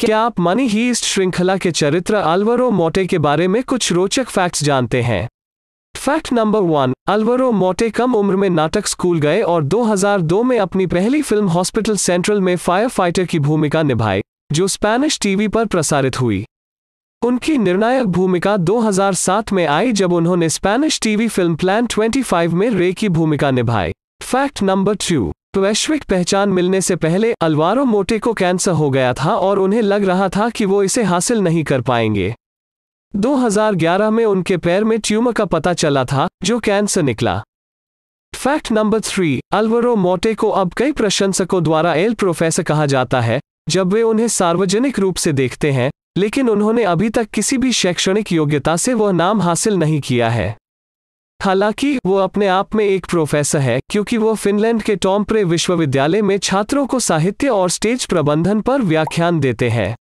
क्या आप मनी ही इस श्रृंखला के चरित्र अल्वरो मोटे के बारे में कुछ रोचक फैक्ट्स जानते हैं फैक्ट नंबर वन अल्वरो मोटे कम उम्र में नाटक स्कूल गए और 2002 में अपनी पहली फिल्म हॉस्पिटल सेंट्रल में फायर फाइटर की भूमिका निभाई जो स्पैनिश टीवी पर प्रसारित हुई उनकी निर्णायक भूमिका 2007 में आई जब उन्होंने स्पैनिश टीवी फिल्म प्लान 25 में रे की भूमिका निभाई फैक्ट नंबर टू तो वैश्विक पहचान मिलने से पहले अल्वारो मोटे को कैंसर हो गया था और उन्हें लग रहा था कि वो इसे हासिल नहीं कर पाएंगे 2011 में उनके पैर में ट्यूमर का पता चला था जो कैंसर निकला फैक्ट नंबर थ्री अलवरो मोटे को अब कई प्रशंसकों द्वारा एल प्रोफेसर कहा जाता है जब वे उन्हें सार्वजनिक रूप से देखते हैं लेकिन उन्होंने अभी तक किसी भी शैक्षणिक योग्यता से वह नाम हासिल नहीं किया है हालांकि वो अपने आप में एक प्रोफेसर है क्योंकि वो फिनलैंड के टॉम्प्रे विश्वविद्यालय में छात्रों को साहित्य और स्टेज प्रबंधन पर व्याख्यान देते हैं